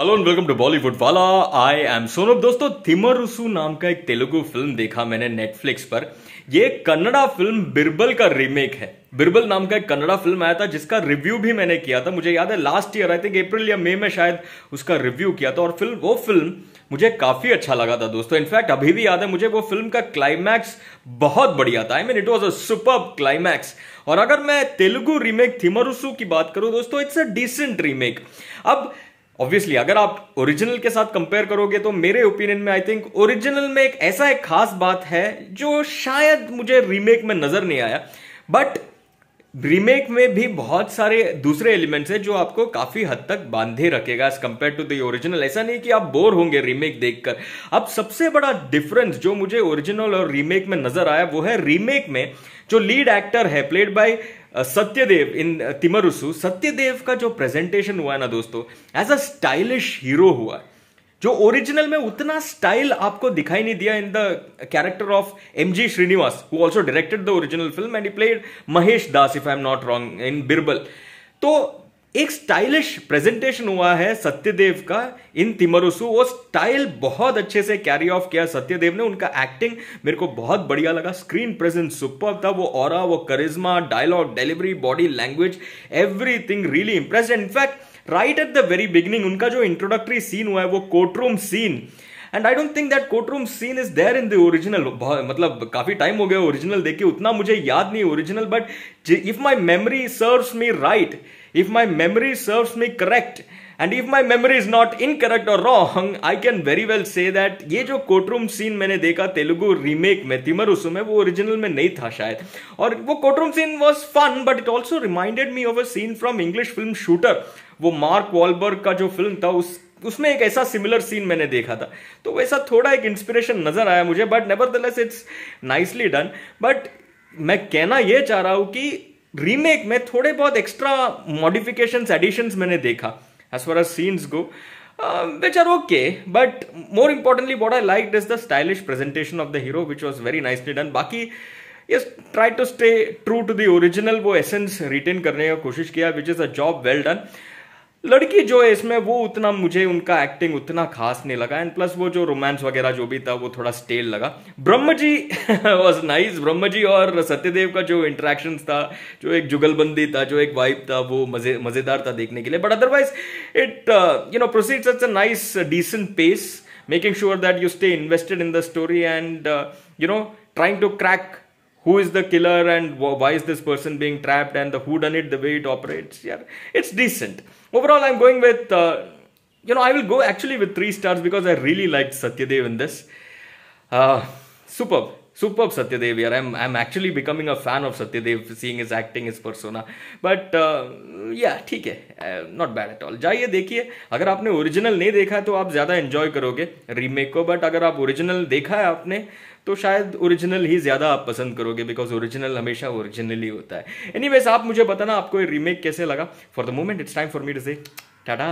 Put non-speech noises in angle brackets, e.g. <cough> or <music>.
Hello and welcome to Bollywood वाला I M सोनब दोस्तों रुसू नाम का एक तेलुगु फिल्म देखा मैंने नेटफ्लिक्स पर ये कन्नड़ा फिल्म बिरबल का रीमेक है बिरबल नाम का एक कन्नड़ा फिल्म आया था जिसका रिव्यू भी मैंने किया था मुझे याद है last year I think April या मई में शायद उसका रिव्यू किया था और फिल्म वो फिल्म मुझे काफी अच्छा लगा था दोस्तों इनफैक्ट अभी भी याद है मुझे वो फिल्म का क्लाइमैक्स बहुत बढ़िया था I mean it was a super climax और अगर मैं तेलुगु रीमेक थिमरुसू की बात करूं दोस्तों इट्स अ डिसेंट रीमेक अब ऑब्वियसली अगर आप ओरिजिनल के साथ कंपेयर करोगे तो मेरे ओपिनियन में आई थिंक ओरिजिनल में एक ऐसा एक खास बात है जो शायद मुझे रीमेक में नजर नहीं आया बट रीमेक में भी बहुत सारे दूसरे एलिमेंट्स हैं जो आपको काफी हद तक बांधे रखेगा as compare to the original ऐसा नहीं कि आप बोर होंगे रीमेक देखकर अब सबसे बड़ा डिफरेंस जो मुझे ओरिजिनल और रीमेक में नजर आया वो है रीमेक में जो लीड एक्टर है played by Satyadev in Timmarusu Satyadev का जो प्रेजेंटेशन हुआ है ना दोस्तों एज अ स्टाइलिश हीरो हुआ है जो ओरिजिनल में उतना स्टाइल आपको दिखाई नहीं दिया in the character of M G Srinivas who also directed the original film and played Mahesh Das if I am not wrong in Birbal तो एक स्टाइलिश प्रेजेंटेशन हुआ है सत्यदेव का इन तिमरुसु वो स्टाइल बहुत अच्छे से कैरी ऑफ किया सत्यदेव ने उनका एक्टिंग मेरे को बहुत बढ़िया लगा स्क्रीन प्रेजेंस सुपर था वो और वो करिश्मा dialogue delivery body language everything really impress in fact right at the very beginning उनका जो इंट्रोडक्टरी सीन हुआ है वो courtroom scene and I don't think that courtroom scene is there in the original मतलब काफी टाइम हो गया ओरिजिनल देखे उतना मुझे याद नहीं original but if my memory serve me right If my memory serves me correct, and if my memory is not incorrect और i I can very well say that ये जो कोटरूम सीन मैंने देखा remake रीमेक में तिमरुसु wo वो original में नहीं था शायद और वो courtroom scene was fun but it also reminded me of a scene from English film Shooter वो मार्क वॉलबर्ग का जो फिल्म था उसमें एक ऐसा सिमिलर सीन मैंने देखा था तो वैसा थोड़ा एक इंस्पिरेशन नजर आया मुझे but never it's nicely done but मैं कहना यह चाह रहा हूं कि रीमेक में थोड़े बहुत एक्स्ट्रा मॉडिफिकेशन एडिशंस मैंने देखा as far as scenes go which are okay but more importantly what I like is the stylish presentation of the hero which was very nicely done बाकी yes try to stay true to the original वो essence retain करने का कोशिश किया which is a job well done लड़की जो है इसमें वो उतना मुझे उनका एक्टिंग उतना खास नहीं लगा एंड प्लस वो जो रोमांस वगैरह जो भी था वो थोड़ा स्टेल लगा ब्रह्म जी वॉज <laughs> नाइस ब्रह्म जी और सत्यदेव का जो इंटरेक्शन था जो एक जुगलबंदी था जो एक वाइब था वो मजे मज़ेदार था देखने के लिए but otherwise it you know proceed such a nice decent pace making sure that you stay invested in the story and you know trying to crack who is the killer and why is this person being trapped and the who done it the way it operates yeah it's decent overall i'm going with uh, you know i will go actually with three stars because i really liked satyadev in this uh, superb superb Satyadev here. I'm, I'm actually becoming a fan of Satyadev, seeing his acting, his persona. But uh, yeah, ठीक है not bad at all. जाइए देखिए अगर आपने original नहीं देखा है तो आप ज़्यादा enjoy करोगे remake को But अगर आप original देखा है आपने तो शायद ओरिजिनल ही ज़्यादा आप पसंद करोगे बिकॉज ओरिजिनल हमेशा ओरिजिनल ही होता है एनीवेज आप मुझे बताना आपको ये रीमेक कैसे लगा for the moment it's time for me to say Tata